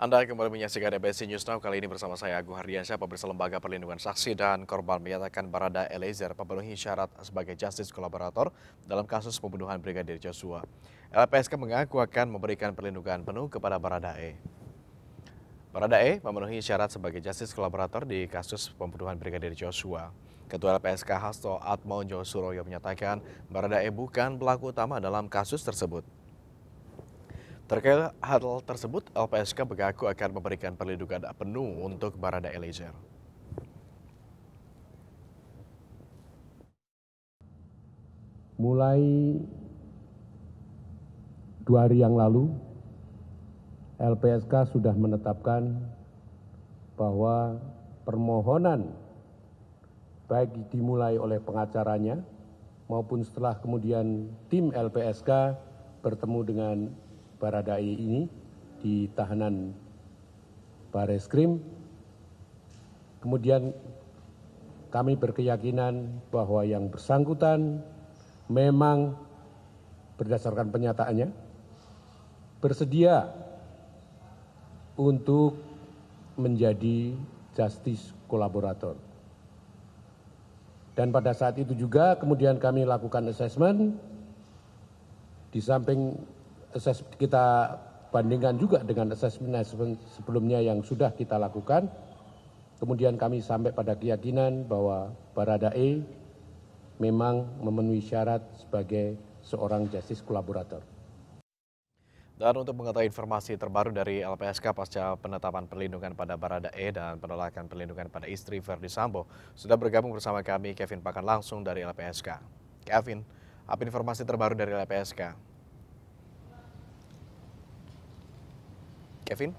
Anda kembali menyaksikan DBC News Now kali ini bersama saya Agung Hardiansyah, pemirsa Lembaga Perlindungan Saksi dan Korban menyatakan Barada Eliezer memenuhi syarat sebagai justice kolaborator dalam kasus pembunuhan Brigadir Joshua. LPSK mengaku akan memberikan perlindungan penuh kepada Barada E. Barada E memenuhi syarat sebagai justice kolaborator di kasus pembunuhan Brigadir Joshua. Ketua LPSK Hasto Atmojo Suroyo menyatakan Barada E bukan pelaku utama dalam kasus tersebut. Terkait hal tersebut, LPSK mengaku akan memberikan perlindungan penuh untuk Barada Eliezer. Mulai dua hari yang lalu, LPSK sudah menetapkan bahwa permohonan baik dimulai oleh pengacaranya maupun setelah kemudian tim LPSK bertemu dengan Baradae ini di tahanan Bareskrim. Kemudian kami berkeyakinan bahwa yang bersangkutan memang berdasarkan penyataannya bersedia untuk menjadi justice kolaborator. Dan pada saat itu juga kemudian kami lakukan assessment di samping kita bandingkan juga dengan assessment sebelumnya yang sudah kita lakukan. Kemudian kami sampai pada keyakinan bahwa Baradae memang memenuhi syarat sebagai seorang justice kolaborator. Dan untuk mengetahui informasi terbaru dari LPSK pasca penetapan perlindungan pada Barada E dan penolakan perlindungan pada istri Verdi Sambo, sudah bergabung bersama kami Kevin Pakan langsung dari LPSK. Kevin, apa informasi terbaru dari LPSK? Kevin?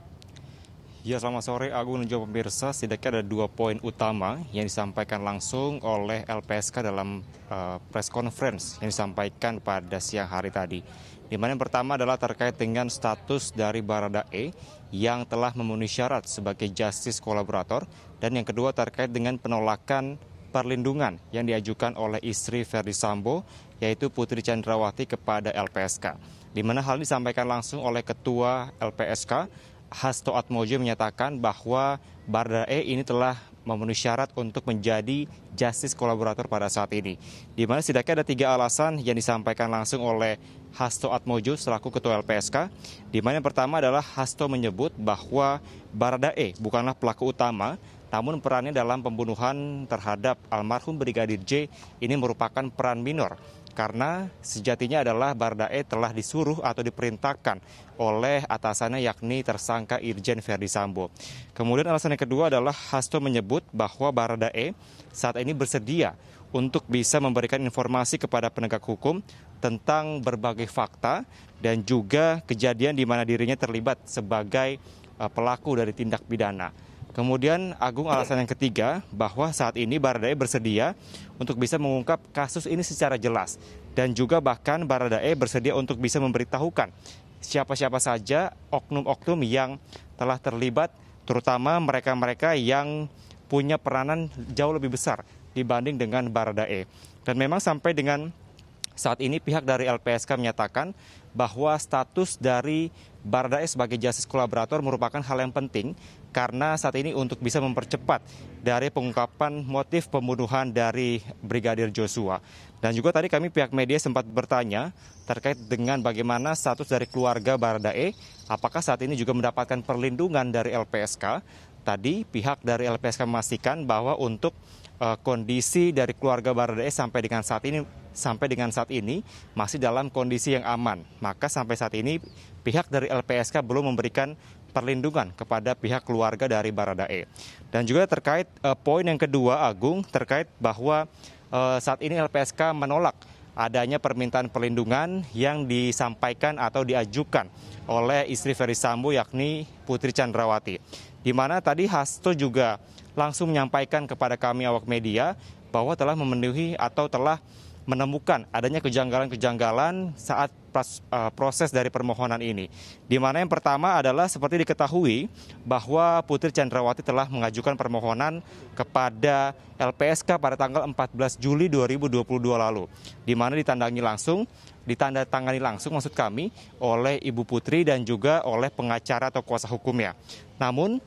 Ya, selamat sore Agung dan juga pemirsa. Setidaknya ada dua poin utama yang disampaikan langsung oleh LPSK dalam uh, press conference yang disampaikan pada siang hari tadi. Di mana yang pertama adalah terkait dengan status dari Barada E yang telah memenuhi syarat sebagai justice kolaborator dan yang kedua terkait dengan penolakan perlindungan yang diajukan oleh istri Verdi Sambo yaitu Putri Chandrawati kepada LPSK di mana hal ini disampaikan langsung oleh Ketua LPSK Hasto Atmojo menyatakan bahwa Bardae ini telah memenuhi syarat untuk menjadi justice kolaborator pada saat ini. Di mana setidaknya ada tiga alasan yang disampaikan langsung oleh Hasto Atmojo selaku Ketua LPSK. Di mana yang pertama adalah Hasto menyebut bahwa Baradae bukanlah pelaku utama namun perannya dalam pembunuhan terhadap almarhum Brigadir J ini merupakan peran minor karena sejatinya adalah Bardae telah disuruh atau diperintahkan oleh atasannya yakni tersangka Irjen Verdi Sambo. Kemudian alasan yang kedua adalah Hasto menyebut bahwa Bardae saat ini bersedia untuk bisa memberikan informasi kepada penegak hukum tentang berbagai fakta dan juga kejadian di mana dirinya terlibat sebagai eh, pelaku dari tindak pidana. Kemudian Agung alasan yang ketiga bahwa saat ini Baradae bersedia untuk bisa mengungkap kasus ini secara jelas dan juga bahkan Baradae bersedia untuk bisa memberitahukan siapa-siapa saja oknum-oknum yang telah terlibat terutama mereka-mereka yang punya peranan jauh lebih besar dibanding dengan Baradae. Dan memang sampai dengan saat ini pihak dari LPSK menyatakan bahwa status dari Baradae sebagai justice kolaborator merupakan hal yang penting karena saat ini untuk bisa mempercepat dari pengungkapan motif pembunuhan dari Brigadir Joshua. Dan juga tadi kami pihak media sempat bertanya terkait dengan bagaimana status dari keluarga Baradae, apakah saat ini juga mendapatkan perlindungan dari LPSK. Tadi pihak dari LPSK memastikan bahwa untuk Eh, kondisi dari keluarga Baradae sampai dengan saat ini sampai dengan saat ini masih dalam kondisi yang aman. Maka sampai saat ini pihak dari LPSK belum memberikan perlindungan kepada pihak keluarga dari Baradae. Dan juga terkait uh, poin yang kedua Agung terkait bahwa uh, saat ini LPSK menolak adanya permintaan perlindungan yang disampaikan atau diajukan oleh istri Ferry Sambo yakni Putri Chandrawati. Di mana tadi Hasto juga langsung menyampaikan kepada kami awak media bahwa telah memenuhi atau telah menemukan adanya kejanggalan-kejanggalan saat eh, proses dari permohonan ini. Di mana yang pertama adalah seperti diketahui bahwa Putri Chandrawati telah mengajukan permohonan kepada LPSK pada tanggal 14 Juli 2022 lalu. Di mana ditandangi langsung ditandatangani langsung maksud kami oleh Ibu Putri dan juga oleh pengacara atau kuasa hukumnya. Namun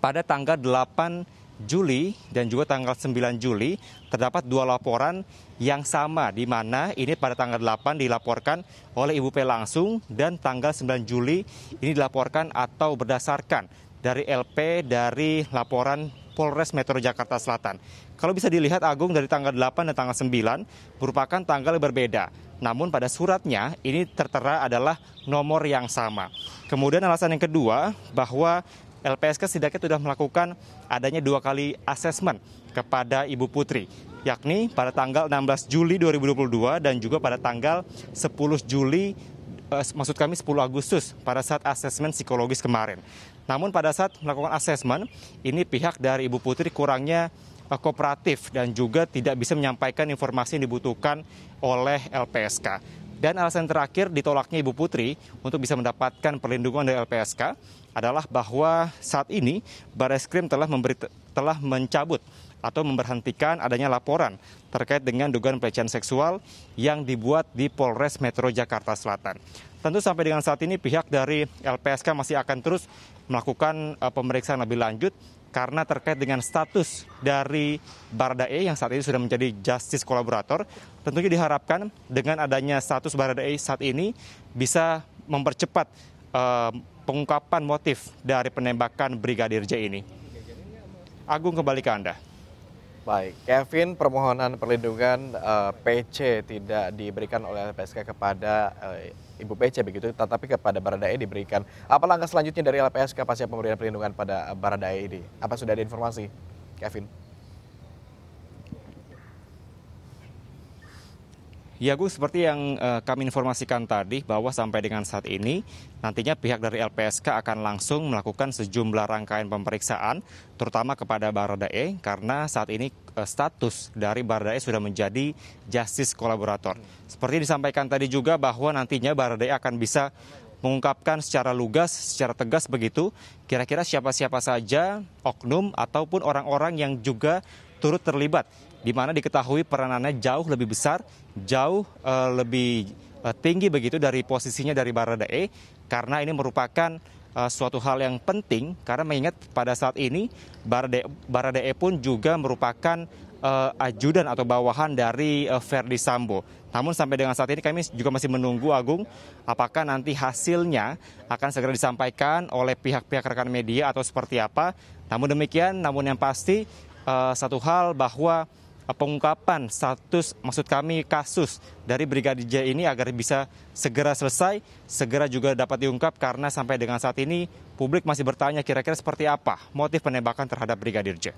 pada tanggal 8 Juli dan juga tanggal 9 Juli terdapat dua laporan yang sama di mana ini pada tanggal 8 dilaporkan oleh Ibu P langsung dan tanggal 9 Juli ini dilaporkan atau berdasarkan dari LP dari laporan Polres Metro Jakarta Selatan. Kalau bisa dilihat Agung dari tanggal 8 dan tanggal 9 merupakan tanggal yang berbeda. Namun pada suratnya ini tertera adalah nomor yang sama. Kemudian alasan yang kedua bahwa LPSK setidaknya sudah melakukan adanya dua kali asesmen kepada Ibu Putri yakni pada tanggal 16 Juli 2022 dan juga pada tanggal 10 Juli eh, maksud kami 10 Agustus pada saat asesmen psikologis kemarin. Namun pada saat melakukan asesmen ini pihak dari Ibu Putri kurangnya eh, kooperatif dan juga tidak bisa menyampaikan informasi yang dibutuhkan oleh LPSK. Dan alasan terakhir ditolaknya Ibu Putri untuk bisa mendapatkan perlindungan dari LPSK adalah bahwa saat ini Bareskrim telah memberi telah mencabut atau memberhentikan adanya laporan terkait dengan dugaan pelecehan seksual yang dibuat di Polres Metro Jakarta Selatan. Tentu sampai dengan saat ini pihak dari LPSK masih akan terus melakukan eh, pemeriksaan lebih lanjut karena terkait dengan status dari Baradae yang saat ini sudah menjadi justice kolaborator, tentunya diharapkan dengan adanya status Baradae saat ini bisa mempercepat uh, pengungkapan motif dari penembakan Brigadir J ini. Agung kembali ke Anda. Baik, Kevin, permohonan perlindungan uh, eh, PC tidak diberikan oleh LPSK kepada uh, Ibu PC begitu, tetapi kepada Baradae diberikan. Apa langkah selanjutnya dari LPSK pasca pemberian perlindungan pada Baradae ini? Apa sudah ada informasi, Kevin? Ya Gus, seperti yang uh, kami informasikan tadi bahwa sampai dengan saat ini nantinya pihak dari LPSK akan langsung melakukan sejumlah rangkaian pemeriksaan terutama kepada Baradae karena saat ini uh, status dari Baradae sudah menjadi justice kolaborator. Seperti disampaikan tadi juga bahwa nantinya Baradae akan bisa mengungkapkan secara lugas, secara tegas begitu, kira-kira siapa-siapa saja oknum ataupun orang-orang yang juga turut terlibat di mana diketahui peranannya jauh lebih besar, jauh uh, lebih uh, tinggi begitu dari posisinya dari Baradae karena ini merupakan uh, suatu hal yang penting karena mengingat pada saat ini Baradae, E pun juga merupakan uh, ajudan atau bawahan dari uh, Verdi Sambo. Namun sampai dengan saat ini kami juga masih menunggu Agung apakah nanti hasilnya akan segera disampaikan oleh pihak-pihak rekan media atau seperti apa. Namun demikian, namun yang pasti uh, satu hal bahwa eh, pengungkapan status maksud kami kasus dari Brigadir J ini agar bisa segera selesai, segera juga dapat diungkap karena sampai dengan saat ini publik masih bertanya kira-kira seperti apa motif penembakan terhadap Brigadir J.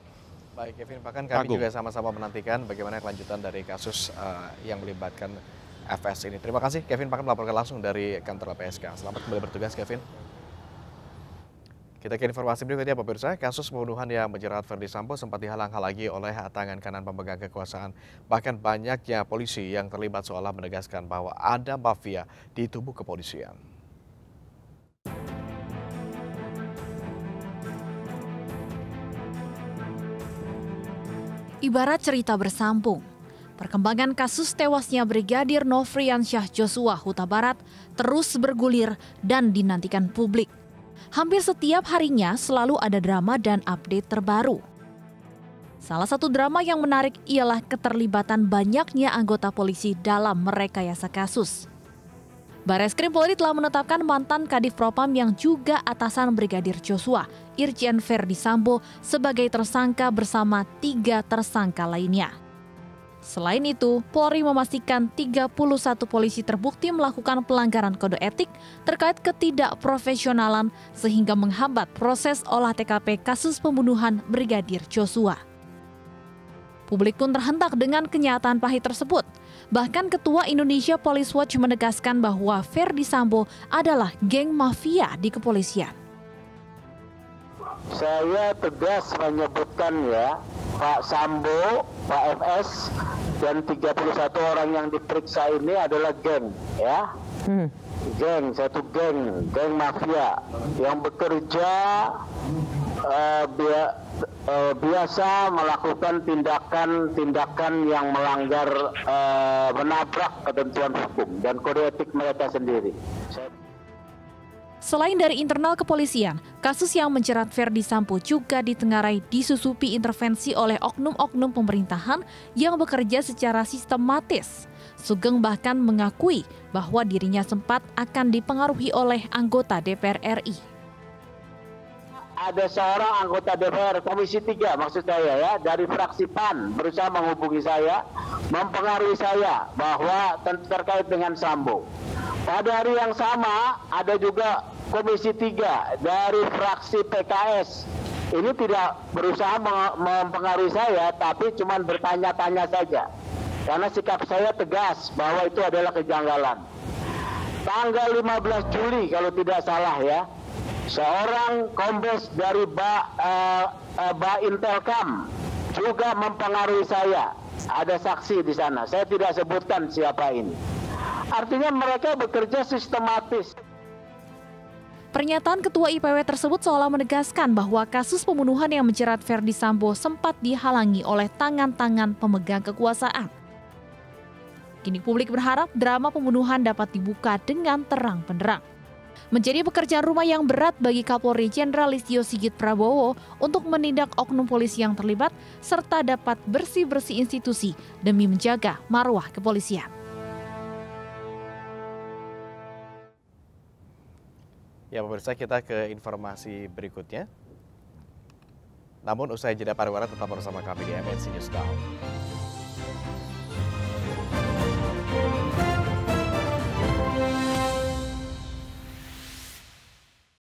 Baik Kevin, bahkan kami Agung. juga sama-sama menantikan bagaimana kelanjutan dari kasus uh, yang melibatkan FS ini. Terima kasih Kevin bahkan melaporkan langsung dari kantor LPSK. Selamat kembali bertugas Kevin. Kita ke informasi berikutnya Pirsa. kasus pembunuhan yang menjerat Verdi Sambo sempat dihalang-halangi oleh tangan kanan pemegang kekuasaan. Bahkan banyaknya polisi yang terlibat seolah menegaskan bahwa ada mafia di tubuh kepolisian. Ibarat cerita bersambung, perkembangan kasus tewasnya Brigadir Nofrian Syah Joshua Huta Barat terus bergulir dan dinantikan publik hampir setiap harinya selalu ada drama dan update terbaru. Salah satu drama yang menarik ialah keterlibatan banyaknya anggota polisi dalam merekayasa kasus. Bareskrim Polri telah menetapkan mantan Kadif Propam yang juga atasan Brigadir Joshua, Irjen Ferdi Sambo, sebagai tersangka bersama tiga tersangka lainnya. Selain itu, Polri memastikan 31 polisi terbukti melakukan pelanggaran kode etik terkait ketidakprofesionalan sehingga menghambat proses olah TKP kasus pembunuhan Brigadir Joshua. Publik pun terhentak dengan kenyataan pahit tersebut. Bahkan Ketua Indonesia Police Watch menegaskan bahwa Ferdi Sambo adalah geng mafia di kepolisian. Saya tegas menyebutkan ya, Pak Sambo, Pak FS, dan 31 orang yang diperiksa ini adalah geng, ya. Hmm. Geng, satu geng, geng mafia yang bekerja uh, biasa melakukan tindakan-tindakan yang melanggar eh, menabrak ketentuan hukum dan kode etik mereka sendiri. Saya... Selain dari internal kepolisian, kasus yang menjerat Verdi Sambo juga ditengarai disusupi intervensi oleh oknum-oknum pemerintahan yang bekerja secara sistematis. Sugeng bahkan mengakui bahwa dirinya sempat akan dipengaruhi oleh anggota DPR RI. Ada seorang anggota DPR Komisi 3 maksud saya ya dari fraksi PAN berusaha menghubungi saya, mempengaruhi saya bahwa terkait dengan Sambo pada hari yang sama ada juga Komisi 3 dari fraksi PKS. Ini tidak berusaha mempengaruhi saya, tapi cuma bertanya-tanya saja. Karena sikap saya tegas bahwa itu adalah kejanggalan. Tanggal 15 Juli kalau tidak salah ya, seorang kombes dari ba, uh, uh, ba Intelkam juga mempengaruhi saya. Ada saksi di sana. Saya tidak sebutkan siapa ini. Artinya mereka bekerja sistematis. Pernyataan Ketua IPW tersebut seolah menegaskan bahwa kasus pembunuhan yang menjerat Verdi Sambo sempat dihalangi oleh tangan-tangan pemegang kekuasaan. Kini publik berharap drama pembunuhan dapat dibuka dengan terang benderang. Menjadi pekerjaan rumah yang berat bagi Kapolri Jenderal Listio Sigit Prabowo untuk menindak oknum polisi yang terlibat serta dapat bersih-bersih institusi demi menjaga marwah kepolisian. Ya pemirsa kita ke informasi berikutnya. Namun usai jeda pariwara tetap bersama kami di MNC News Now.